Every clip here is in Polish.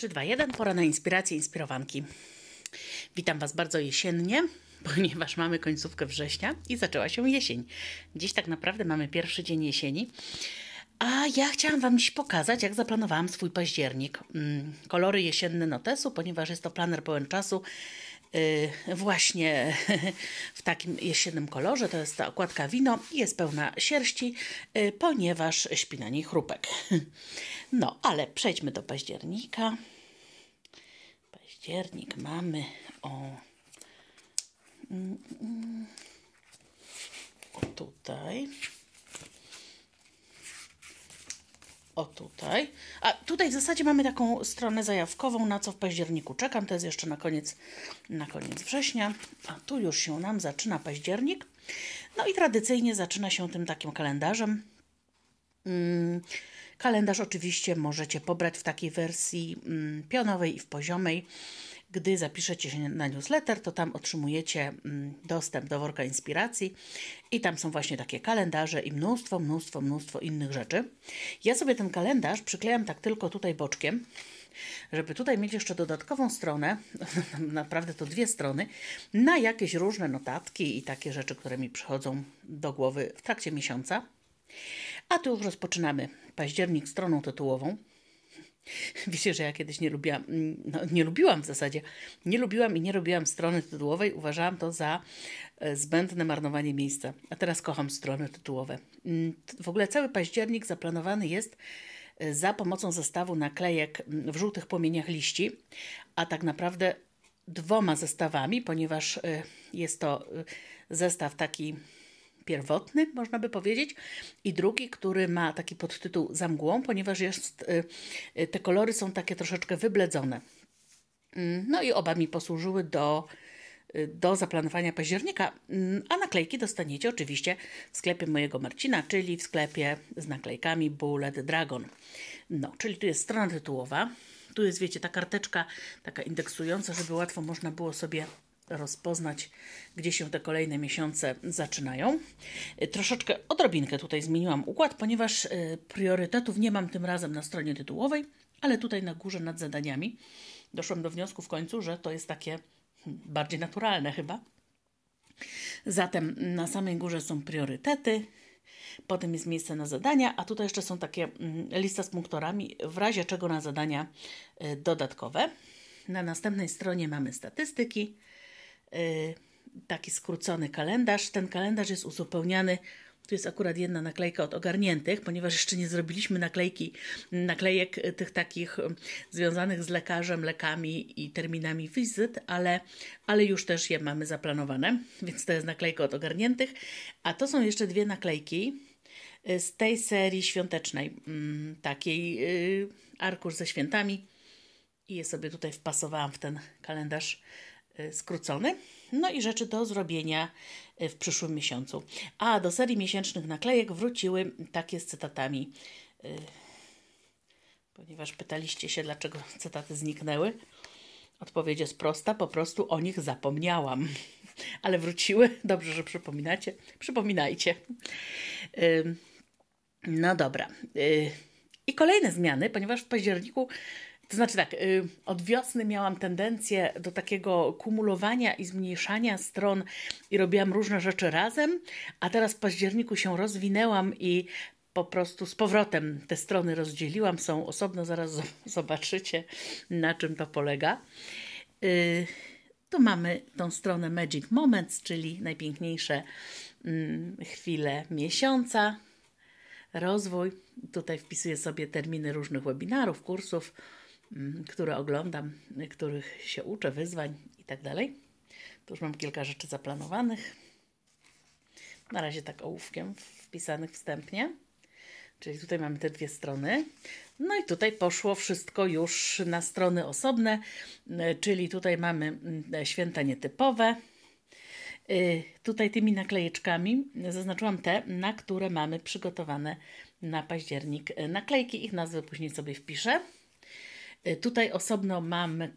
3, 2, 1, pora na inspiracje, inspirowanki. Witam Was bardzo jesiennie, ponieważ mamy końcówkę września i zaczęła się jesień. Dziś tak naprawdę mamy pierwszy dzień jesieni. A ja chciałam Wam dziś pokazać, jak zaplanowałam swój październik. Mm, kolory jesienne notesu, ponieważ jest to planer pełen czasu. Yy, właśnie w takim jesiennym kolorze. To jest ta okładka wino i jest pełna sierści, yy, ponieważ śpi na niej chrupek. No, ale przejdźmy do października. Październik mamy o... Mm, mm. Tutaj... O tutaj. A tutaj w zasadzie mamy taką stronę zajawkową, na co w październiku czekam. To jest jeszcze na koniec, na koniec września. A tu już się nam zaczyna październik. No i tradycyjnie zaczyna się tym takim kalendarzem. Mm, kalendarz oczywiście możecie pobrać w takiej wersji mm, pionowej i w poziomej. Gdy zapiszecie się na newsletter, to tam otrzymujecie mm, dostęp do worka inspiracji i tam są właśnie takie kalendarze i mnóstwo, mnóstwo, mnóstwo innych rzeczy. Ja sobie ten kalendarz przyklejam tak tylko tutaj boczkiem, żeby tutaj mieć jeszcze dodatkową stronę, naprawdę to dwie strony, na jakieś różne notatki i takie rzeczy, które mi przychodzą do głowy w trakcie miesiąca. A tu już rozpoczynamy październik stroną tytułową. Wiecie, że ja kiedyś nie lubiłam, mm, no, nie lubiłam w zasadzie, nie lubiłam i nie robiłam strony tytułowej, uważałam to za e, zbędne marnowanie miejsca. A teraz kocham strony tytułowe. Mm, w ogóle cały październik zaplanowany jest e, za pomocą zestawu naklejek mm, w żółtych płomieniach liści, a tak naprawdę dwoma zestawami, ponieważ e, jest to zestaw taki pierwotny, można by powiedzieć, i drugi, który ma taki podtytuł Za mgłą, ponieważ jest, y, y, te kolory są takie troszeczkę wybledzone. Mm, no i oba mi posłużyły do, y, do zaplanowania października, mm, a naklejki dostaniecie oczywiście w sklepie mojego Marcina, czyli w sklepie z naklejkami Bullet Dragon. No, czyli tu jest strona tytułowa, tu jest, wiecie, ta karteczka taka indeksująca, żeby łatwo można było sobie rozpoznać, gdzie się te kolejne miesiące zaczynają. E, troszeczkę, odrobinkę tutaj zmieniłam układ, ponieważ e, priorytetów nie mam tym razem na stronie tytułowej, ale tutaj na górze nad zadaniami doszłam do wniosku w końcu, że to jest takie hmm, bardziej naturalne chyba. Zatem na samej górze są priorytety, Potem jest miejsce na zadania, a tutaj jeszcze są takie hmm, lista z punktorami, w razie czego na zadania e, dodatkowe. Na następnej stronie mamy statystyki, Y, taki skrócony kalendarz. Ten kalendarz jest uzupełniany. Tu jest akurat jedna naklejka od ogarniętych, ponieważ jeszcze nie zrobiliśmy naklejki, naklejek tych takich y, związanych z lekarzem, lekami i terminami wizyt, ale, ale już też je mamy zaplanowane, więc to jest naklejka od ogarniętych. A to są jeszcze dwie naklejki y, z tej serii świątecznej, mm, takiej arkusz ze świętami. I je sobie tutaj wpasowałam w ten kalendarz Y, skrócony, No i rzeczy do zrobienia y, w przyszłym miesiącu. A do serii miesięcznych naklejek wróciły takie z cytatami. Y, ponieważ pytaliście się, dlaczego cytaty zniknęły. Odpowiedź jest prosta, po prostu o nich zapomniałam. Ale wróciły, dobrze, że przypominacie. Przypominajcie. No dobra. I kolejne zmiany, ponieważ w październiku to znaczy tak, y, od wiosny miałam tendencję do takiego kumulowania i zmniejszania stron i robiłam różne rzeczy razem, a teraz w październiku się rozwinęłam i po prostu z powrotem te strony rozdzieliłam, są osobno, zaraz zobaczycie na czym to polega. Y, tu mamy tą stronę Magic Moments, czyli najpiękniejsze mm, chwile miesiąca, rozwój. Tutaj wpisuję sobie terminy różnych webinarów, kursów, Mm, które oglądam, których się uczę, wyzwań i tak dalej. Tu już mam kilka rzeczy zaplanowanych. Na razie tak ołówkiem wpisanych wstępnie. Czyli tutaj mamy te dwie strony. No i tutaj poszło wszystko już na strony osobne, e, czyli tutaj mamy mm, e, święta nietypowe. E, tutaj tymi naklejeczkami zaznaczyłam te, na które mamy przygotowane na październik naklejki. Ich nazwy później sobie wpiszę. E, tutaj osobno mam e,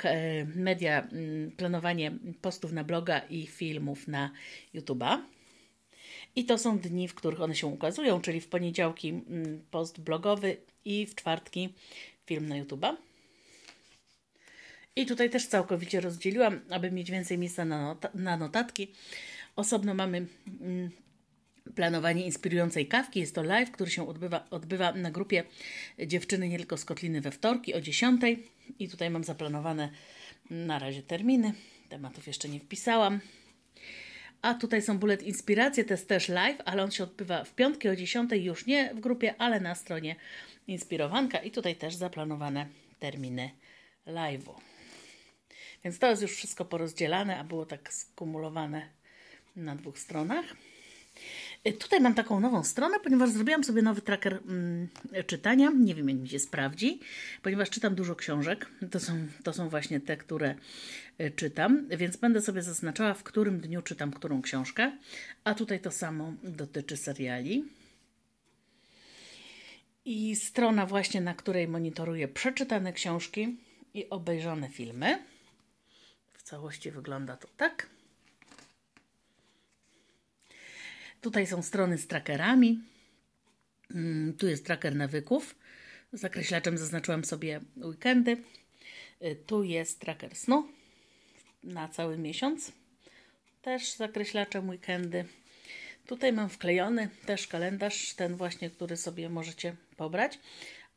media, mm, planowanie postów na bloga i filmów na YouTube'a. I to są dni, w których one się ukazują, czyli w poniedziałki mm, post blogowy i w czwartki film na YouTube'a. I tutaj też całkowicie rozdzieliłam, aby mieć więcej miejsca na, not na notatki. Osobno mamy mm, Planowanie inspirującej kawki jest to live, który się odbywa, odbywa na grupie Dziewczyny nie tylko z Kotliny we wtorki o 10. I tutaj mam zaplanowane na razie terminy. Tematów jeszcze nie wpisałam. A tutaj są bullet inspiracje, to jest też live, ale on się odbywa w piątki o 10, już nie w grupie, ale na stronie Inspirowanka i tutaj też zaplanowane terminy live'u. Więc to jest już wszystko porozdzielane, a było tak skumulowane na dwóch stronach. Y, tutaj mam taką nową stronę, ponieważ zrobiłam sobie nowy tracker mm, czytania. Nie wiem, jak mi się sprawdzi, ponieważ czytam dużo książek. To są, to są właśnie te, które y, czytam, więc będę sobie zaznaczała, w którym dniu czytam którą książkę. A tutaj to samo dotyczy seriali. I strona właśnie, na której monitoruję przeczytane książki i obejrzane filmy. W całości wygląda to tak. Tutaj są strony z trackerami. Mm, tu jest tracker nawyków. Zakreślaczem zaznaczyłam sobie weekendy. Y, tu jest tracker snu na cały miesiąc. Też zakreślaczem weekendy. Tutaj mam wklejony też kalendarz, ten właśnie, który sobie możecie pobrać,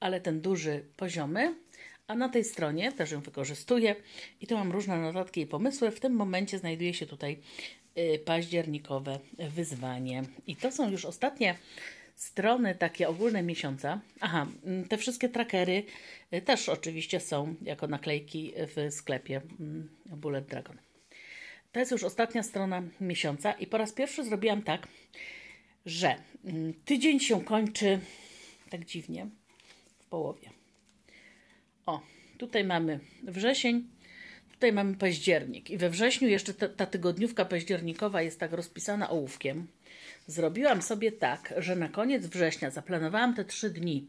ale ten duży, poziomy. A na tej stronie też ją wykorzystuję i tu mam różne notatki i pomysły. W tym momencie znajduje się tutaj Y, październikowe wyzwanie. I to są już ostatnie strony takie ogólne miesiąca. Aha, mm, te wszystkie trackery y, też oczywiście są jako naklejki w sklepie mm, Bullet Dragon. To jest już ostatnia strona miesiąca i po raz pierwszy zrobiłam tak, że mm, tydzień się kończy tak dziwnie w połowie. O, tutaj mamy wrzesień, tutaj mamy październik i we wrześniu jeszcze ta, ta tygodniówka październikowa jest tak rozpisana ołówkiem. Zrobiłam sobie tak, że na koniec września zaplanowałam te trzy dni,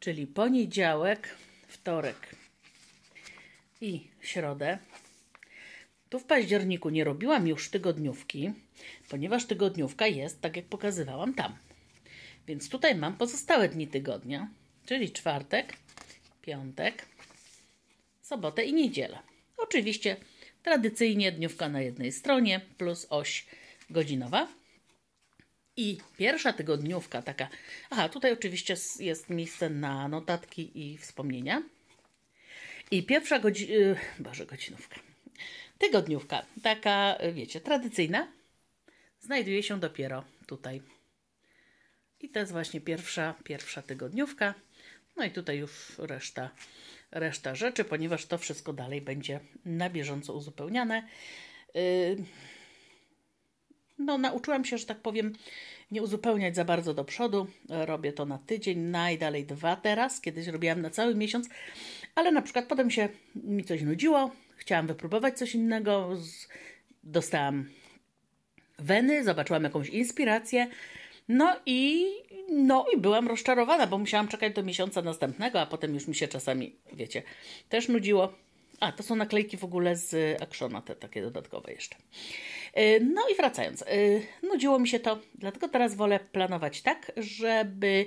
czyli poniedziałek, wtorek i środę. Tu w październiku nie robiłam już tygodniówki, ponieważ tygodniówka jest, tak jak pokazywałam, tam. Więc tutaj mam pozostałe dni tygodnia, czyli czwartek, piątek, sobotę i niedzielę. Oczywiście tradycyjnie dniówka na jednej stronie plus oś godzinowa. I pierwsza tygodniówka taka. Aha, tutaj oczywiście jest miejsce na notatki i wspomnienia. I pierwsza godzina, y, boże, godzinówka. Tygodniówka, taka, y, wiecie, tradycyjna, znajduje się dopiero tutaj. I to jest właśnie pierwsza, pierwsza tygodniówka. No i tutaj już reszta reszta rzeczy, ponieważ to wszystko dalej będzie na bieżąco uzupełniane. Y, no, nauczyłam się, że tak powiem, nie uzupełniać za bardzo do przodu. Robię to na tydzień, najdalej dwa teraz. Kiedyś robiłam na cały miesiąc, ale na przykład potem się mi coś nudziło, chciałam wypróbować coś innego. Dostałam weny, zobaczyłam jakąś inspirację no i, no i byłam rozczarowana, bo musiałam czekać do miesiąca następnego, a potem już mi się czasami, wiecie, też nudziło. A, to są naklejki w ogóle z Actiona, te takie dodatkowe jeszcze. Y, no i wracając, y, nudziło mi się to, dlatego teraz wolę planować tak, żeby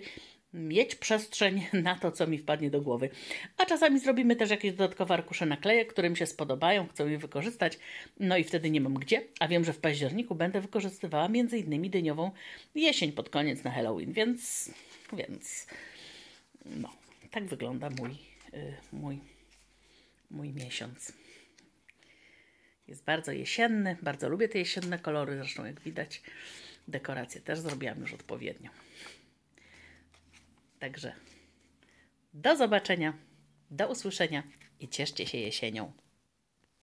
mieć przestrzeń na to, co mi wpadnie do głowy. A czasami zrobimy też jakieś dodatkowe arkusze naklejek, które mi się spodobają, chcę je wykorzystać, no i wtedy nie mam gdzie, a wiem, że w październiku będę wykorzystywała m.in. dyniową jesień pod koniec na Halloween, więc, więc, no, tak wygląda mój, yy, mój, mój miesiąc. Jest bardzo jesienny, bardzo lubię te jesienne kolory, zresztą jak widać dekoracje też zrobiłam już odpowiednio. Także do zobaczenia, do usłyszenia i cieszcie się jesienią.